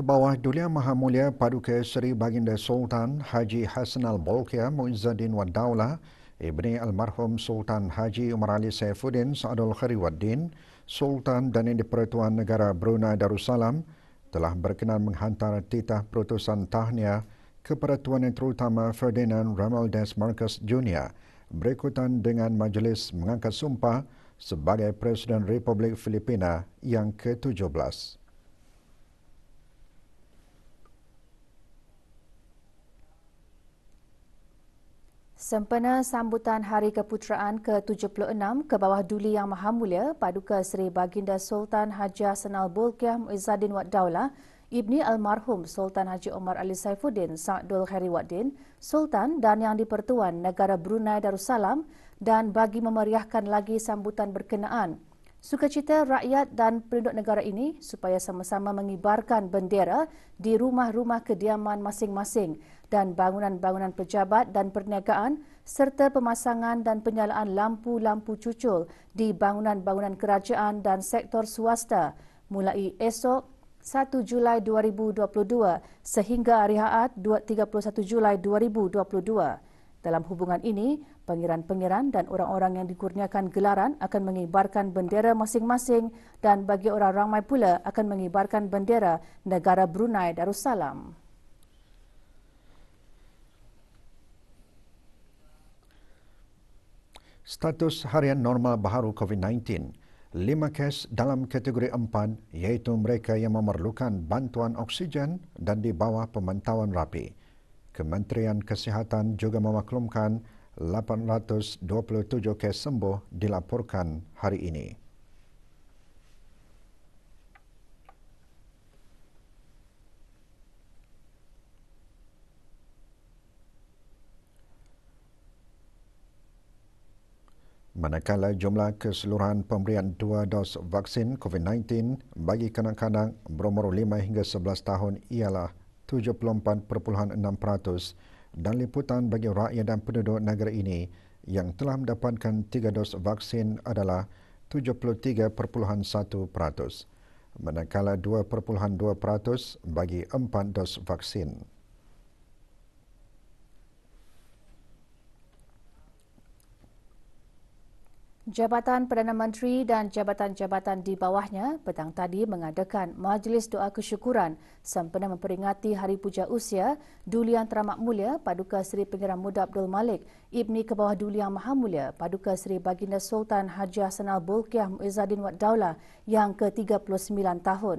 Kebawah Dulia Maha Mulia Paduka Seri Baginda Sultan Haji Hasan Al-Bolkiah Muizzaddin Wad Daulah Ibni Almarhum Sultan Haji Umar Ali Saifuddin Sa'adul Khariwaddin Sultan dan Indi Pertuan Negara Brunei Darussalam telah berkenan menghantar titah perutusan tahniah kepada Tuan Yang Terutama Ferdinand Ramaldes Marcus Jr. berikutan dengan majlis mengangkat sumpah sebagai Presiden Republik Filipina yang ke-17. Sempena sambutan Hari Keputeraan ke-76 ke bawah Duli Yang Maha Mulia Paduka Seri Baginda Sultan Haji Hasanal Bulkiah Muizzaddin Wat Daulah, Ibni Almarhum Sultan Haji Omar Ali Saifuddin Sa'dul Khairi Waddin, Sultan dan Yang Dipertuan Negara Brunei Darussalam dan bagi memeriahkan lagi sambutan berkenaan Sukacita rakyat dan penduduk negara ini supaya sama-sama mengibarkan bendera di rumah-rumah kediaman masing-masing dan bangunan-bangunan pejabat dan perniagaan serta pemasangan dan penyalaan lampu-lampu cucul di bangunan-bangunan kerajaan dan sektor swasta mulai esok 1 Julai 2022 sehingga hari Ahad 31 Julai 2022. Dalam hubungan ini, pangeran-pangeran dan orang-orang yang dikurniakan gelaran akan mengibarkan bendera masing-masing dan bagi orang ramai pula akan mengibarkan bendera negara Brunei Darussalam. Status harian normal baru COVID-19. Lima kes dalam kategori empat, iaitu mereka yang memerlukan bantuan oksigen dan di bawah pemantauan rapi. Kementerian Kesihatan juga memaklumkan 827 kes sembuh dilaporkan hari ini. Manakala jumlah keseluruhan pemberian dua dos vaksin COVID-19 bagi kanak-kanak berumur 5 hingga 11 tahun ialah 74.6% dan liputan bagi rakyat dan penduduk negara ini yang telah mendapatkan tiga dos vaksin adalah 73.1% manakala 2.2% bagi empat dos vaksin. Jabatan Perdana Menteri dan jabatan-jabatan di bawahnya petang tadi mengadakan Majlis Doa Kesyukuran sempena memperingati Hari Puja Usia Dulian Teramat Mulia Paduka Seri Pengiran Muda Abdul Malik Ibni Kebawah Dulian Maha Mulia Paduka Seri Baginda Sultan Haji Hasanal Bulkiah Muizzaddin Wat Daulah yang ke-39 tahun.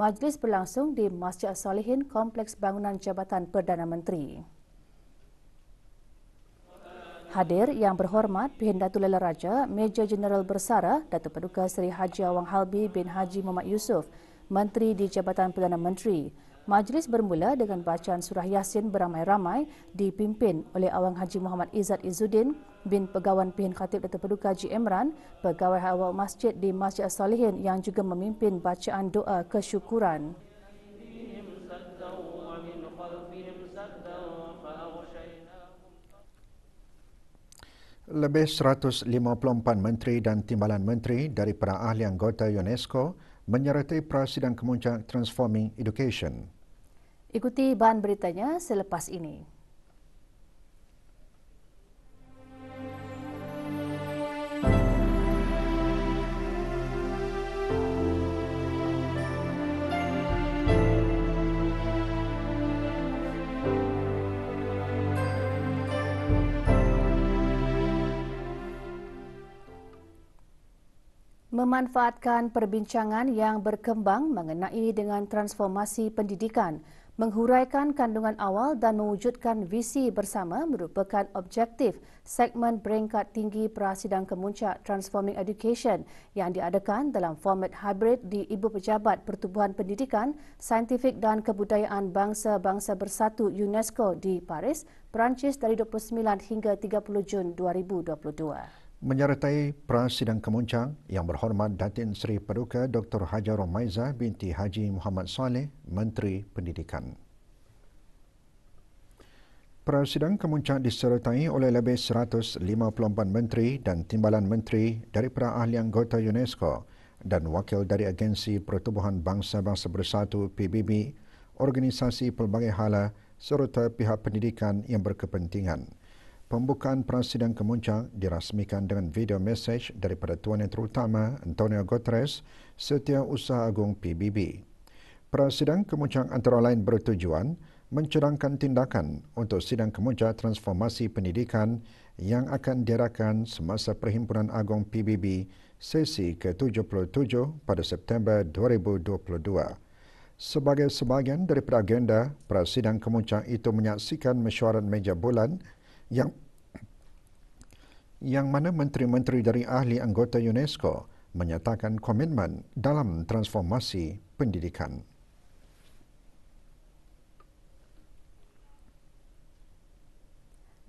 Majlis berlangsung di Masjid Salihin Kompleks Bangunan Jabatan Perdana Menteri. Hadir yang berhormat Pihendatul Lela Raja, Major General Bersara, Datu Paduka Seri Haji Awang Halbi bin Haji Muhammad Yusuf, Menteri di Jabatan Perdana Menteri. Majlis bermula dengan bacaan surah Yasin beramai-ramai dipimpin oleh Awang Haji Muhammad Izzat Izzuddin bin Pegawan Pihin Khatib Datuk Paduka Haji Imran, pegawai Hawa Masjid di Masjid As-Solihin yang juga memimpin bacaan doa kesyukuran. Lebih 154 menteri dan timbalan menteri dari para ahli anggota UNESCO menyertai prasidang kemuncak Transforming Education. Ikuti bahan beritanya selepas ini. memanfaatkan perbincangan yang berkembang mengenai dengan transformasi pendidikan, menghuraikan kandungan awal dan mewujudkan visi bersama merupakan objektif segmen peringkat tinggi prasidang kemuncak Transforming Education yang diadakan dalam format hybrid di Ibu Pejabat Pertubuhan Pendidikan, Saintifik dan Kebudayaan Bangsa-Bangsa Bersatu UNESCO di Paris, Perancis dari 29 hingga 30 Jun 2022 menyertai prasidang kemuncang yang berhormat Datin Seri Paduka Dr. Hajar Romaiza binti Haji Muhammad Saleh, Menteri Pendidikan. Prasidang kemuncang disertai oleh lebih 154 menteri dan timbalan menteri daripada ahli anggota UNESCO dan wakil dari Agensi Pertubuhan Bangsa-Bangsa Bersatu PBB, organisasi pelbagai hala serta pihak pendidikan yang berkepentingan pembukaan prasidang kemuncak dirasmikan dengan video message daripada Tuan Yang Terutama Antonio Guterres, Setia Usaha Agung PBB. Prasidang kemuncak antara lain bertujuan mencerangkan tindakan untuk sidang kemuncak transformasi pendidikan yang akan diadakan semasa Perhimpunan Agung PBB sesi ke-77 pada September 2022. Sebagai sebahagian daripada agenda, Presiden kemuncak itu menyaksikan mesyuarat meja bulan yang yang mana menteri-menteri dari ahli anggota UNESCO menyatakan komitmen dalam transformasi pendidikan.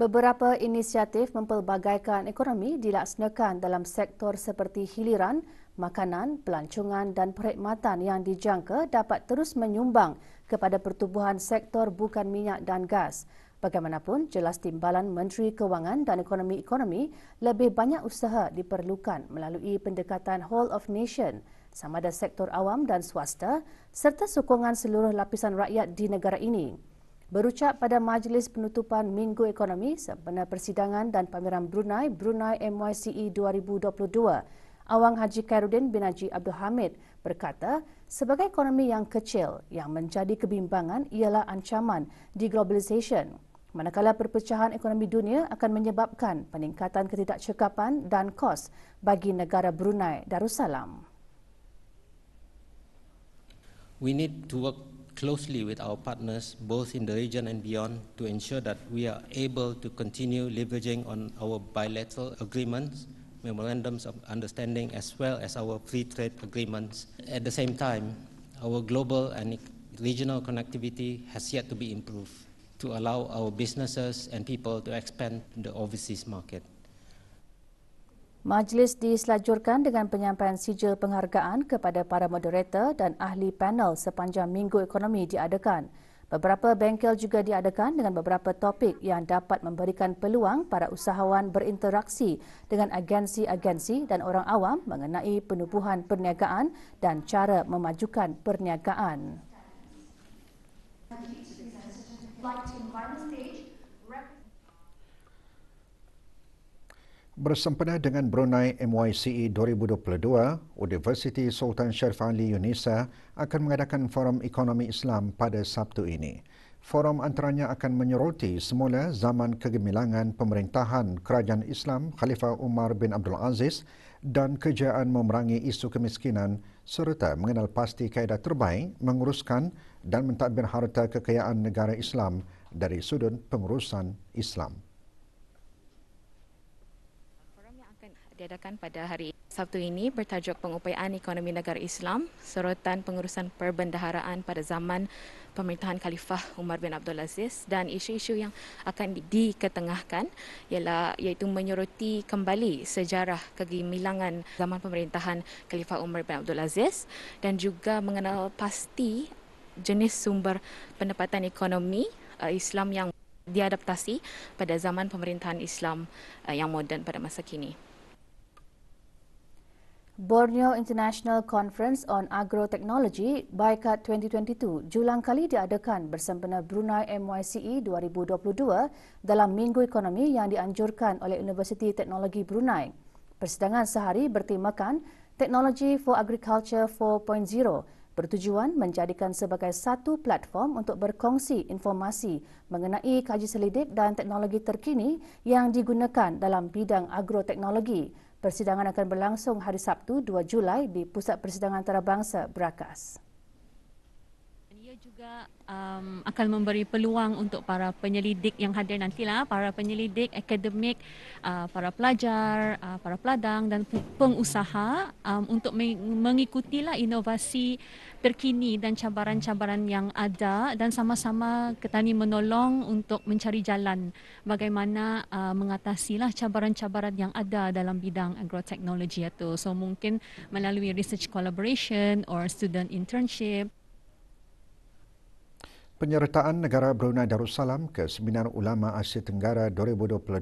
Beberapa inisiatif mempelbagaikan ekonomi dilaksanakan dalam sektor seperti hiliran, makanan, pelancongan dan perkhidmatan yang dijangka dapat terus menyumbang kepada pertumbuhan sektor bukan minyak dan gas. Bagaimanapun, jelas timbalan Menteri Kewangan dan Ekonomi-Ekonomi lebih banyak usaha diperlukan melalui pendekatan Hall of Nation sama ada sektor awam dan swasta serta sokongan seluruh lapisan rakyat di negara ini. Berucap pada Majlis Penutupan Minggu Ekonomi sempena persidangan dan pameran Brunei, Brunei MYCE 2022, Awang Haji Khairuddin bin Haji Abdul Hamid berkata, sebagai ekonomi yang kecil, yang menjadi kebimbangan ialah ancaman di globalisasi. Manakala perpecahan ekonomi dunia akan menyebabkan peningkatan ketidakcekapan dan kos bagi negara Brunei Darussalam. We need to work closely with our partners both in the region and beyond to ensure that we are able to continue leveraging on our bilateral agreements, memorandums of understanding as well as our free trade agreements. At the same time, our global and regional connectivity has yet to be improved to allow our businesses and people to expand the overseas market. Majlis diselajurkan dengan penyampaian sijil penghargaan kepada para moderator dan ahli panel sepanjang minggu ekonomi diadakan. Beberapa bengkel juga diadakan dengan beberapa topik yang dapat memberikan peluang para usahawan berinteraksi dengan agensi-agensi dan orang awam mengenai penubuhan perniagaan dan cara memajukan perniagaan. Bersempena dengan Brunei MYCE 2022, Universiti Sultan Sharif Ali UNISA akan mengadakan Forum Ekonomi Islam pada Sabtu ini. Forum antaranya akan menyoroti semula zaman kegemilangan pemerintahan Kerajaan Islam Khalifah Umar bin Abdul Aziz dan kejayaan memerangi isu kemiskinan serta mengenal pasti kaedah terbaik menguruskan dan mentadbir harta kekayaan negara Islam dari sudut pengurusan Islam. Forum yang akan diadakan pada hari Sabtu ini bertajuk Pengupayaan Ekonomi Negara Islam, Sorotan Pengurusan Perbendaharaan pada Zaman Pemerintahan Khalifah Umar bin Abdul Aziz dan isu-isu yang akan diketengahkan ialah iaitu menyoroti kembali sejarah kegemilangan zaman pemerintahan Khalifah Umar bin Abdul Aziz dan juga mengenal pasti jenis sumber pendapatan ekonomi uh, Islam yang diadaptasi pada zaman pemerintahan Islam uh, yang moden pada masa kini. Borneo International Conference on Agro Technology Baikat 2022 julang kali diadakan bersempena Brunei MYCE 2022 dalam Minggu Ekonomi yang dianjurkan oleh Universiti Teknologi Brunei. Persidangan sehari bertemakan Technology for Agriculture bertujuan menjadikan sebagai satu platform untuk berkongsi informasi mengenai kaji selidik dan teknologi terkini yang digunakan dalam bidang agroteknologi. Persidangan akan berlangsung hari Sabtu 2 Julai di Pusat Persidangan Antarabangsa Berakas juga um, akan memberi peluang untuk para penyelidik yang hadir nantilah, para penyelidik akademik, uh, para pelajar, uh, para peladang dan pengusaha um, untuk mengikutilah inovasi terkini dan cabaran-cabaran yang ada dan sama-sama ketani menolong untuk mencari jalan bagaimana uh, mengatasilah cabaran-cabaran yang ada dalam bidang agroteknologi itu. So mungkin melalui research collaboration or student internship. Penyertaan negara Brunei Darussalam ke Seminar Ulama Asia Tenggara 2022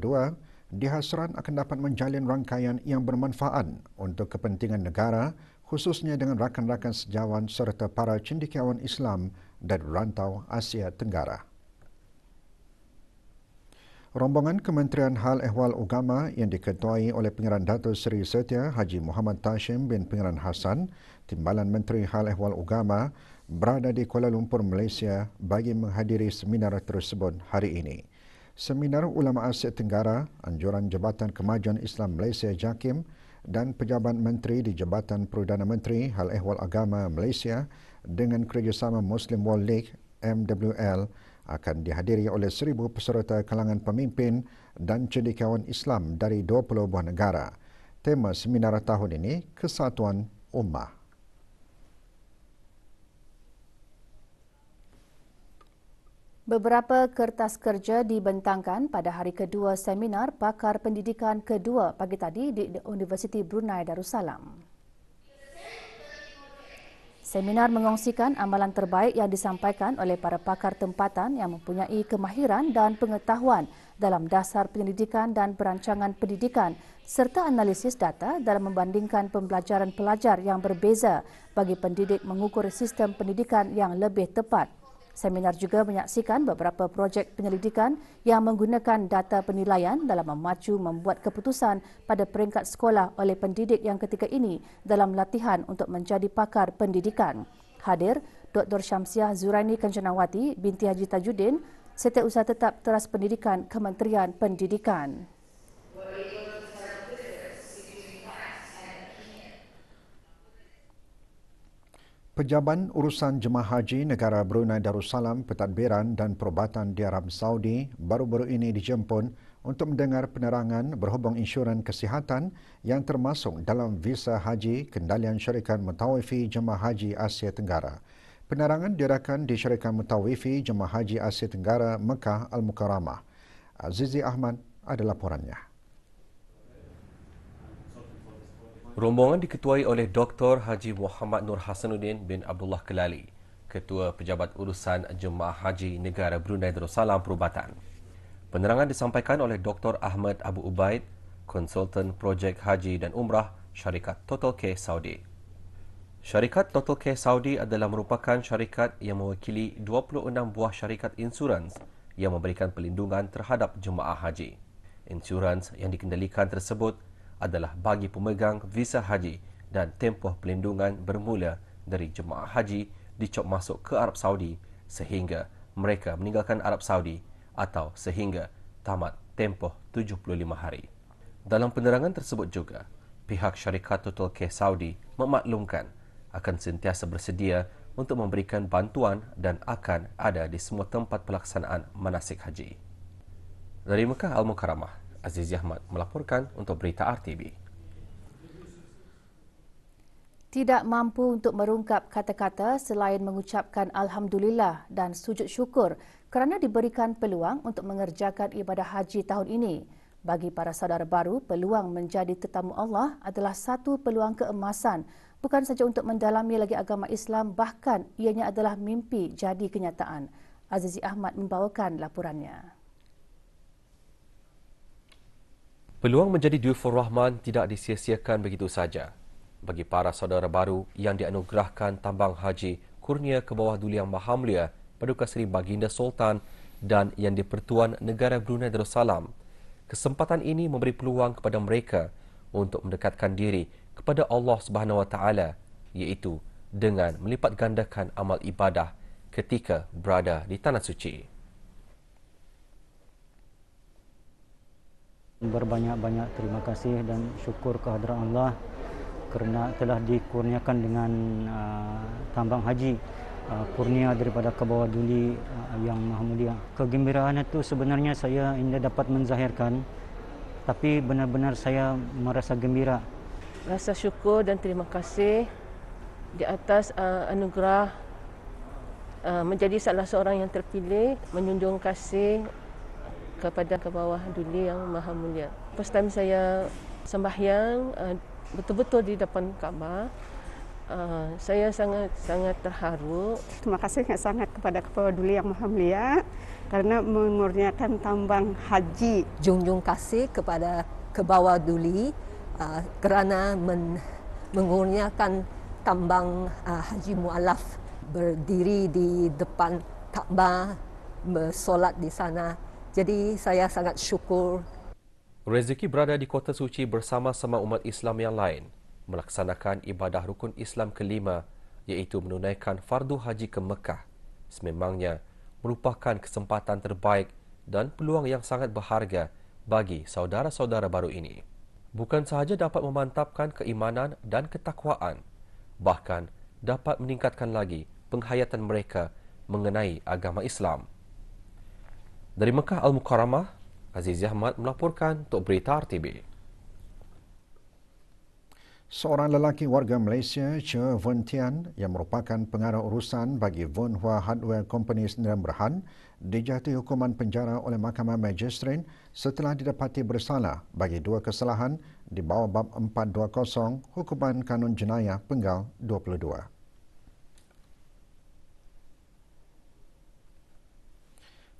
dihasrat akan dapat menjalin rangkaian yang bermanfaat untuk kepentingan negara khususnya dengan rakan-rakan sejawan serta para cendekiawan Islam dari rantau Asia Tenggara. Rombongan Kementerian Hal Ehwal Ugama yang diketuai oleh Pengiran Dato Seri Setia Haji Muhammad Tashim bin Pengiran Hassan, Timbalan Menteri Hal Ehwal Ugama berada di Kuala Lumpur, Malaysia bagi menghadiri seminar tersebut hari ini. Seminar Ulama Asia Tenggara, Anjuran Jabatan Kemajuan Islam Malaysia JAKIM dan Pejabat Menteri di Jabatan Perdana Menteri Hal Ehwal Agama Malaysia dengan kerjasama Muslim World League MWL akan dihadiri oleh seribu peserta kalangan pemimpin dan cendekiawan Islam dari 20 buah negara. Tema seminar tahun ini, Kesatuan Ummah. Beberapa kertas kerja dibentangkan pada hari kedua seminar pakar pendidikan kedua pagi tadi di Universiti Brunei Darussalam. Seminar mengongsikan amalan terbaik yang disampaikan oleh para pakar tempatan yang mempunyai kemahiran dan pengetahuan dalam dasar pendidikan dan perancangan pendidikan serta analisis data dalam membandingkan pembelajaran pelajar yang berbeza bagi pendidik mengukur sistem pendidikan yang lebih tepat. Seminar juga menyaksikan beberapa projek penyelidikan yang menggunakan data penilaian dalam memacu membuat keputusan pada peringkat sekolah oleh pendidik yang ketika ini dalam latihan untuk menjadi pakar pendidikan. Hadir Dr. Syamsiah Zuraini Kencanawati binti Haji Tajuddin, Setiausaha Tetap Teras Pendidikan Kementerian Pendidikan. Pejabat Urusan Jemaah Haji Negara Brunei Darussalam, Pentadbiran dan Perubatan di Arab Saudi baru-baru ini dijemput untuk mendengar penerangan berhubung insurans kesihatan yang termasuk dalam visa haji kendalian syarikat Mutawifi Jemaah Haji Asia Tenggara. Penerangan diadakan di syarikat Mutawifi Jemaah Haji Asia Tenggara Mekah Al-Mukarramah. Azizi Ahmad ada laporannya. Rombongan diketuai oleh Dr. Haji Muhammad Nur Hasanuddin bin Abdullah Kelali, Ketua Pejabat Urusan Jemaah Haji Negara Brunei Darussalam Perubatan. Penerangan disampaikan oleh Dr. Ahmad Abu Ubaid, Konsultan Projek Haji dan Umrah Syarikat Total Care Saudi. Syarikat Total Care Saudi adalah merupakan syarikat yang mewakili 26 buah syarikat insurans yang memberikan pelindungan terhadap jemaah haji. Insurans yang dikendalikan tersebut adalah bagi pemegang visa haji dan tempoh pelindungan bermula dari jemaah haji dicop masuk ke Arab Saudi sehingga mereka meninggalkan Arab Saudi atau sehingga tamat tempoh 75 hari. Dalam penerangan tersebut juga, pihak syarikat Total Care Saudi memaklumkan akan sentiasa bersedia untuk memberikan bantuan dan akan ada di semua tempat pelaksanaan manasik haji. Dari Mekah al Mukaramah. Azizi Ahmad melaporkan untuk Berita RTB. Tidak mampu untuk merungkap kata-kata selain mengucapkan Alhamdulillah dan sujud syukur kerana diberikan peluang untuk mengerjakan ibadah haji tahun ini. Bagi para saudara baru, peluang menjadi tetamu Allah adalah satu peluang keemasan bukan saja untuk mendalami lagi agama Islam, bahkan ianya adalah mimpi jadi kenyataan. Azizi Ahmad membawakan laporannya. Peluang menjadi Dufur Rahman tidak disia-siakan begitu saja. Bagi para saudara baru yang dianugerahkan tambang haji kurnia ke bawah Duli Yang Maha Mulia Paduka Seri Baginda Sultan dan yang dipertuan negara Brunei Darussalam. Kesempatan ini memberi peluang kepada mereka untuk mendekatkan diri kepada Allah Subhanahu Wa Taala, iaitu dengan melipat gandakan amal ibadah ketika berada di tanah suci. Berbanyak-banyak terima kasih dan syukur kehadiran Allah kerana telah dikurniakan dengan uh, tambang haji uh, kurnia daripada kebawah duli uh, yang maha mulia. Kegembiraan itu sebenarnya saya tidak dapat menzahirkan tapi benar-benar saya merasa gembira. Rasa syukur dan terima kasih di atas uh, anugerah uh, menjadi salah seorang yang terpilih menyunjung kasih kepada ke bawah dunia yang maha mulia. Pas time saya sembahyang eh, betul-betul di depan Kaabah. Eh, saya sangat sangat terharu. Terima kasih sangat kepada Kepala Duli Yang Maha Mulia karena mengurniakan tambang haji. Junjung kasih kepada Kebawa Duli eh, kerana men- mengurniakan tambang uh, haji mualaf berdiri di depan Ka'bah bersolat di sana jadi saya sangat syukur. Rezeki berada di Kota Suci bersama-sama umat Islam yang lain melaksanakan ibadah rukun Islam kelima iaitu menunaikan fardu haji ke Mekah. Sememangnya merupakan kesempatan terbaik dan peluang yang sangat berharga bagi saudara-saudara baru ini. Bukan sahaja dapat memantapkan keimanan dan ketakwaan, bahkan dapat meningkatkan lagi penghayatan mereka mengenai agama Islam. Dari Mekah Al-Mukarramah, Aziz Ahmad melaporkan untuk Berita RTB. Seorang lelaki warga Malaysia, Che Von Tian, yang merupakan pengarah urusan bagi Von Hua Hardware Company Sdn Bhd, dijatuhi hukuman penjara oleh Mahkamah Magistrin setelah didapati bersalah bagi dua kesalahan di bawah bab 420 Hukuman Kanun Jenayah Penggal 22.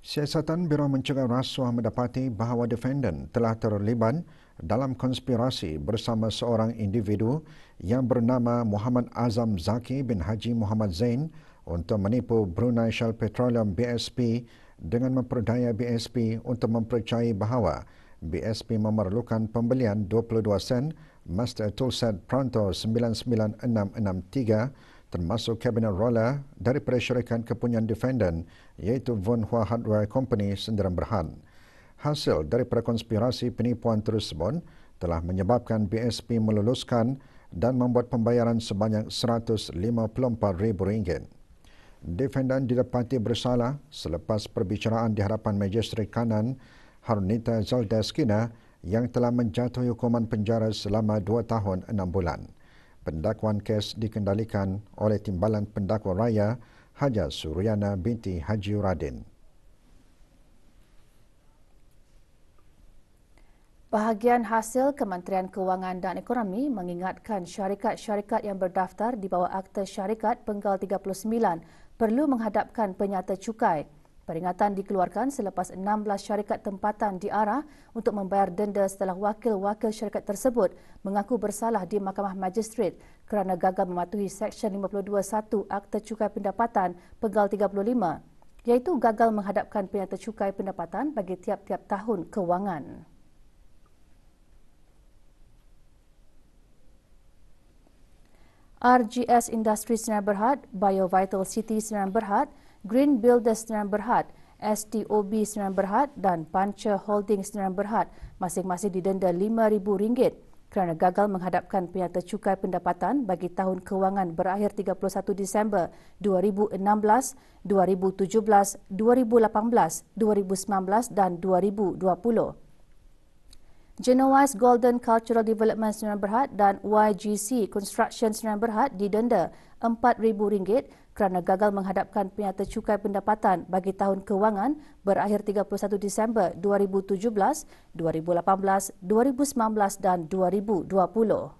Siasatan Biro Mencegah Rasuah mendapati bahawa defendant telah terlibat dalam konspirasi bersama seorang individu yang bernama Muhammad Azam Zaki bin Haji Muhammad Zain untuk menipu Brunei Shell Petroleum BSP dengan memperdaya BSP untuk mempercayai bahawa BSP memerlukan pembelian 22 sen Master Toolset Pronto 99663 termasuk kabinet roller dari syarikat kepunyaan defendant iaitu Von Hua Hardware Company Sendirian Berhan. Hasil dari konspirasi penipuan tersebut telah menyebabkan BSP meluluskan dan membuat pembayaran sebanyak rm ringgit. Defendant didapati bersalah selepas perbicaraan di hadapan Majestri Kanan Harunita Zaldeskina yang telah menjatuhi hukuman penjara selama 2 tahun 6 bulan pendakwaan kes dikendalikan oleh Timbalan Pendakwa Raya Haja Suryana binti Haji Radin. Bahagian hasil Kementerian Kewangan dan Ekonomi mengingatkan syarikat-syarikat yang berdaftar di bawah Akta Syarikat Penggal 39 perlu menghadapkan penyata cukai. Peringatan dikeluarkan selepas 16 syarikat tempatan diarah untuk membayar denda setelah wakil-wakil syarikat tersebut mengaku bersalah di Mahkamah Magistrate kerana gagal mematuhi Seksyen 52.1 Akta Cukai Pendapatan Pegal 35 iaitu gagal menghadapkan penyata cukai pendapatan bagi tiap-tiap tahun kewangan. RGS Industri Sinar Berhad, BioVital City Sinar Berhad, Green Bill Sdn Berhad, STOB Sdn Berhad dan Pancha Holding Sdn Berhad masing-masing didenda RM5,000 kerana gagal menghadapkan penyata cukai pendapatan bagi tahun kewangan berakhir 31 Disember 2016, 2017, 2018, 2019 dan 2020. Genoa's Golden Cultural Development Sdn Bhd dan YGC Construction Sdn Bhd didenda RM4,000 kerana gagal menghadapkan penyata cukai pendapatan bagi tahun kewangan berakhir 31 Disember 2017, 2018, 2019 dan 2020.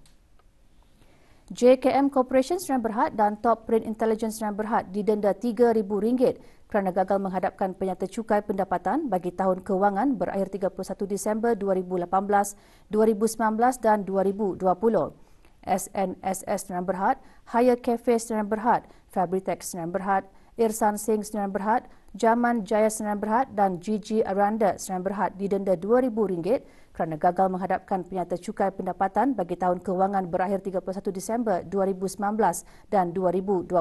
JKM Corporation Serian Berhad dan Top Print Intelligence Serian Berhad didenda RM3,000 kerana gagal menghadapkan penyata cukai pendapatan bagi tahun kewangan berakhir 31 Disember 2018, 2019 dan 2020. SNSS Serian Berhad, Haya Cafe Serian Berhad, Fabritech Serian Berhad, Irsan Singh Serian Berhad, Jaman Jaya Serian Berhad dan Gigi Aranda Serian Berhad didenda RM2,000 kerana gagal menghadapkan penyata cukai pendapatan bagi tahun kewangan berakhir 31 Disember 2019 dan 2020.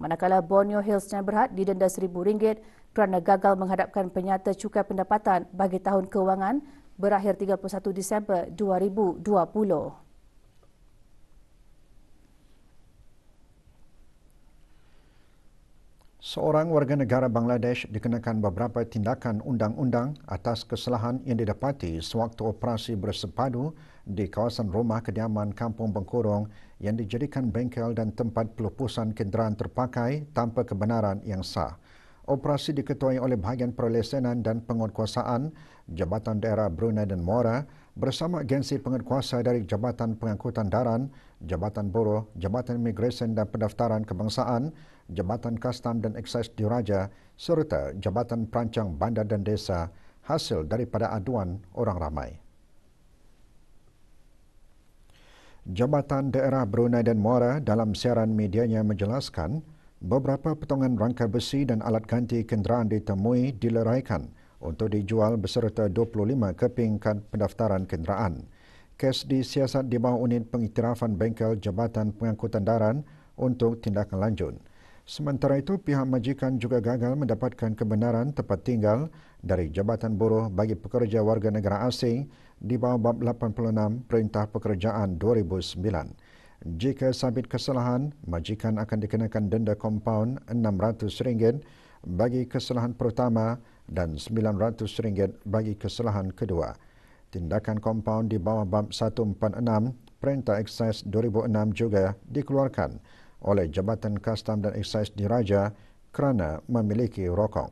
Manakala Borneo Hills Berhad didenda RM1,000 kerana gagal menghadapkan penyata cukai pendapatan bagi tahun kewangan berakhir 31 Disember 2020. Seorang warga negara Bangladesh dikenakan beberapa tindakan undang-undang atas kesalahan yang didapati sewaktu operasi bersepadu di kawasan rumah kediaman Kampung Bengkurung yang dijadikan bengkel dan tempat pelupusan kenderaan terpakai tanpa kebenaran yang sah. Operasi diketuai oleh bahagian perlesenan dan penguatkuasaan Jabatan Daerah Brunei dan Mora bersama agensi pengenkuasa dari Jabatan Pengangkutan Daran, Jabatan Buruh, Jabatan Immigration dan Pendaftaran Kebangsaan, Jabatan Kastam dan Eksis Diraja serta Jabatan Perancang Bandar dan Desa hasil daripada aduan orang ramai. Jabatan Daerah Brunei dan Muara dalam siaran medianya menjelaskan beberapa potongan rangka besi dan alat ganti kenderaan ditemui dileraikan – untuk dijual berserta 25 keping kad pendaftaran kenderaan. Kes disiasat di bawah unit pengiktirafan bengkel Jabatan Pengangkutan Daran untuk tindakan lanjut. Sementara itu, pihak majikan juga gagal mendapatkan kebenaran tempat tinggal dari Jabatan Buruh bagi pekerja warga negara asing di bawah bab 86 Perintah Pekerjaan 2009. Jika sabit kesalahan, majikan akan dikenakan denda kompaun RM600 bagi kesalahan pertama dan dan RM900 bagi kesalahan kedua. Tindakan kompaun di bawah bab 146 Perintah Eksais 2006 juga dikeluarkan oleh Jabatan Kastam dan Eksais Diraja kerana memiliki rokok.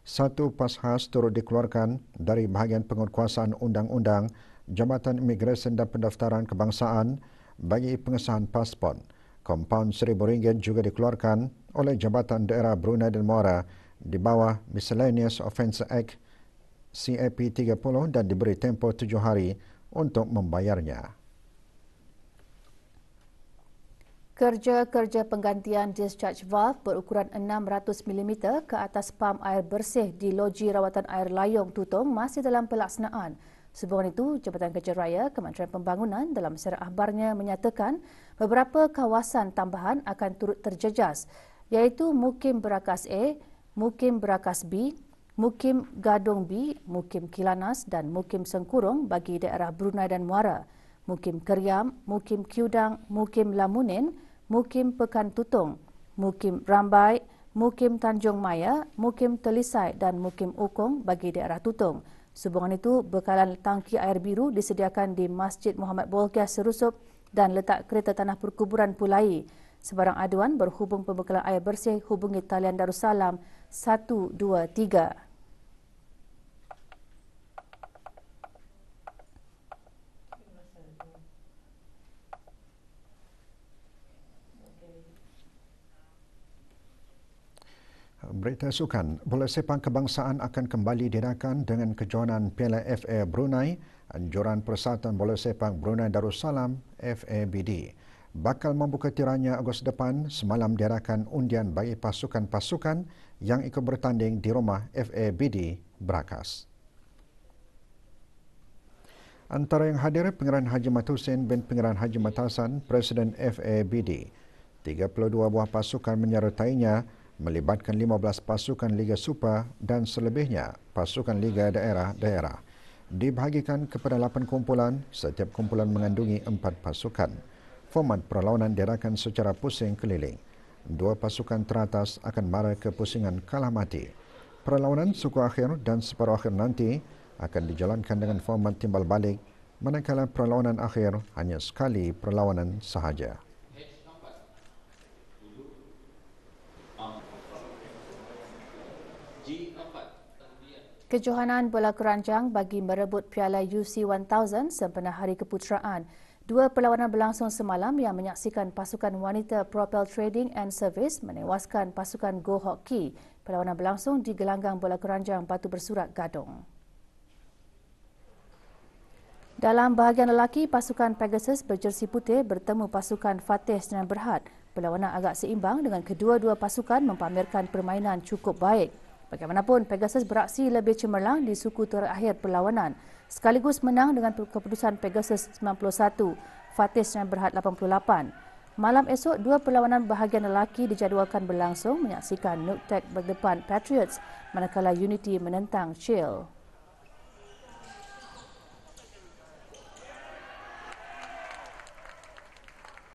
Satu pashas turut dikeluarkan dari bahagian penguatkuasaan undang-undang Jabatan Imigresen dan Pendaftaran Kebangsaan bagi pengesahan pasport. Kompaun RM1,000 juga dikeluarkan oleh Jabatan Daerah Brunei dan Muara di bawah Miscellaneous Offence Act CAP 30 dan diberi tempoh tujuh hari untuk membayarnya. Kerja-kerja penggantian discharge valve berukuran 600 mm ke atas pam air bersih di loji rawatan air layung tutung masih dalam pelaksanaan. Sebuah itu, Jabatan Kerja Raya Kementerian Pembangunan dalam serah ahbarnya menyatakan beberapa kawasan tambahan akan turut terjejas iaitu Mukim Berakas A, Mukim Berakas B, Mukim Gadong B, Mukim Kilanas dan Mukim Sengkurung bagi daerah Brunei dan Muara, Mukim Keriam, Mukim Kiudang, Mukim Lamunin, Mukim Pekan Tutong, Mukim Rambai, Mukim Tanjung Maya, Mukim Telisai dan Mukim Ukong bagi daerah Tutong. Sebuah itu, bekalan tangki air biru disediakan di Masjid Muhammad Bolkiah Serusup dan letak kereta tanah perkuburan Pulai. Sebarang aduan berhubung pembekalan air bersih hubungi talian Darussalam 123. Berita sukan, bola sepak kebangsaan akan kembali dinakan dengan kejohanan Piala FA Brunei, anjuran Persatuan Bola Sepak Brunei Darussalam FABD bakal membuka tirainya Ogos depan semalam diadakan undian bagi pasukan-pasukan yang ikut bertanding di rumah FABD Berakas. Antara yang hadir Pengeran Haji Mat Hussein bin Pengeran Haji Matasan Presiden FABD. 32 buah pasukan menyertainya melibatkan 15 pasukan Liga Super dan selebihnya pasukan Liga Daerah-Daerah. Dibahagikan kepada 8 kumpulan, setiap kumpulan mengandungi 4 pasukan format perlawanan diadakan secara pusing keliling. Dua pasukan teratas akan mara ke pusingan kalah mati. Perlawanan suku akhir dan separuh akhir nanti akan dijalankan dengan format timbal balik manakala perlawanan akhir hanya sekali perlawanan sahaja. Kejohanan bola keranjang bagi merebut piala UC 1000 sempena hari keputeraan. Dua perlawanan berlangsung semalam yang menyaksikan pasukan wanita Propel Trading and Service menewaskan pasukan Go Hockey. Perlawanan berlangsung di gelanggang bola keranjang Batu Bersurat Gadong. Dalam bahagian lelaki, pasukan Pegasus berjersi putih bertemu pasukan Fatih Senan Berhad. Perlawanan agak seimbang dengan kedua-dua pasukan mempamerkan permainan cukup baik. Bagaimanapun, Pegasus beraksi lebih cemerlang di suku terakhir perlawanan sekaligus menang dengan keputusan Pegasus 91, Fatih Sinan Berhad 88. Malam esok, dua perlawanan bahagian lelaki dijadualkan berlangsung menyaksikan Nuktek berdepan Patriots manakala Unity menentang Shield.